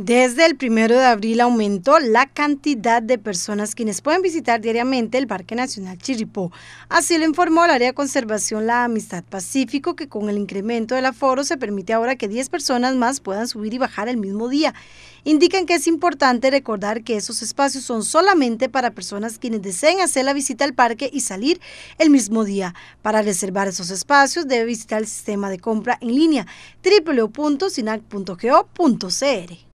Desde el primero de abril aumentó la cantidad de personas quienes pueden visitar diariamente el Parque Nacional Chirripó. Así lo informó el área de conservación La Amistad Pacífico, que con el incremento del aforo se permite ahora que 10 personas más puedan subir y bajar el mismo día. Indican que es importante recordar que esos espacios son solamente para personas quienes deseen hacer la visita al parque y salir el mismo día. Para reservar esos espacios debe visitar el sistema de compra en línea www.sinac.go.cr.